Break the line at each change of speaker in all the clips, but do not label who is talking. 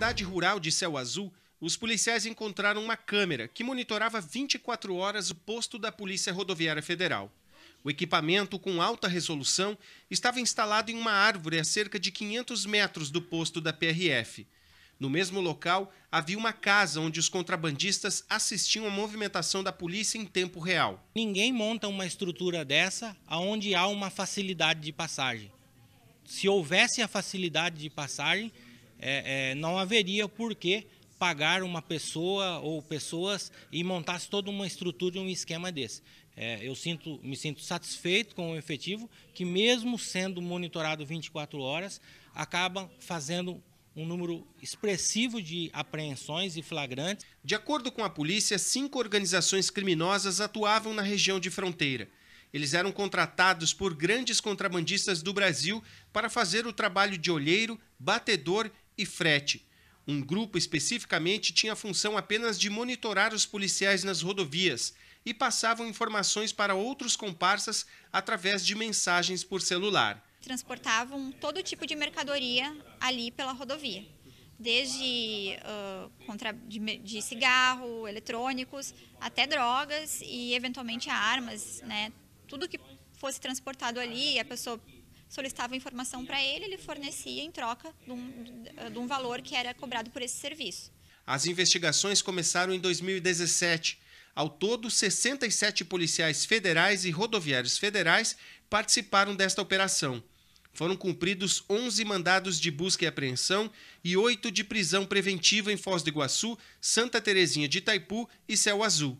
cidade rural de céu azul, os policiais encontraram uma câmera que monitorava 24 horas o posto da Polícia Rodoviária Federal. O equipamento, com alta resolução, estava instalado em uma árvore a cerca de 500 metros do posto da PRF. No mesmo local, havia uma casa onde os contrabandistas assistiam à movimentação da
polícia em tempo real. Ninguém monta uma estrutura dessa onde há uma facilidade de passagem. Se houvesse a facilidade de passagem, é, é, não haveria por que pagar uma pessoa ou pessoas e montasse toda uma estrutura e um esquema desse. É, eu sinto, me sinto satisfeito com o efetivo, que mesmo sendo monitorado 24 horas, acaba fazendo um número expressivo de apreensões e flagrantes. De acordo com a polícia, cinco organizações
criminosas atuavam na região de fronteira. Eles eram contratados por grandes contrabandistas do Brasil para fazer o trabalho de olheiro, batedor e frete. Um grupo especificamente tinha a função apenas de monitorar os policiais nas rodovias e passavam informações para outros comparsas através de mensagens por celular.
Transportavam todo tipo de mercadoria ali pela rodovia, desde uh, de, de, cigarro, eletrônicos, até drogas e eventualmente armas, né? Tudo que fosse transportado ali, a pessoa solicitava informação para ele, ele fornecia em troca de um, de um valor que era cobrado por esse serviço.
As investigações começaram em 2017. Ao todo, 67 policiais federais e rodoviários federais participaram desta operação. Foram cumpridos 11 mandados de busca e apreensão e 8 de prisão preventiva em Foz do Iguaçu, Santa Terezinha de Itaipu e Céu Azul.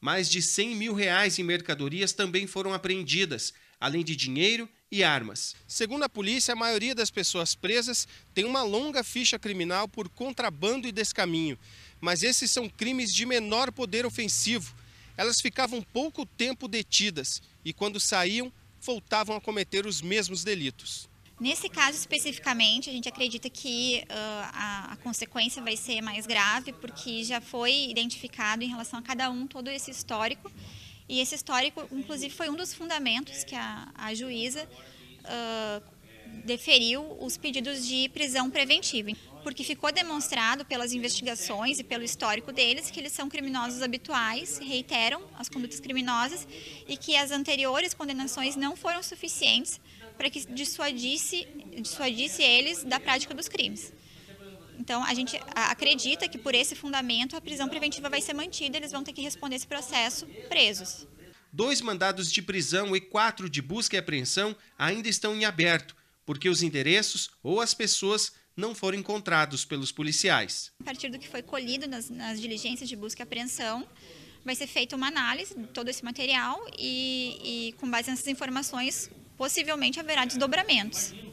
Mais de 100 mil reais em mercadorias também foram apreendidas, além de dinheiro e armas. Segundo a polícia, a maioria das pessoas presas tem uma longa ficha criminal por contrabando e descaminho, mas esses são crimes de menor poder ofensivo. Elas ficavam pouco tempo detidas e, quando saíam, voltavam a cometer os mesmos delitos.
Nesse caso especificamente, a gente acredita que uh, a, a, consequência vai ser mais grave, porque já foi identificado em relação a cada um todo esse histórico e esse histórico, inclusive, foi um dos fundamentos que a, a juíza uh, deferiu os pedidos de prisão preventiva, porque ficou demonstrado pelas investigações e pelo histórico deles que eles são criminosos habituais, reiteram as condutas criminosas e que as anteriores condenações não foram suficientes para que dissuadisse, dissuadisse eles da prática dos crimes. Então, a gente acredita que por esse fundamento a prisão preventiva vai ser mantida, eles vão ter que responder esse processo presos.
Dois mandados de prisão e quatro de busca e apreensão ainda estão em aberto, porque os endereços ou as pessoas não foram encontrados pelos policiais.
A partir do que foi colhido nas, nas diligências de busca e apreensão, vai ser feita uma análise de todo esse material e, e com base nessas informações, possivelmente haverá desdobramentos.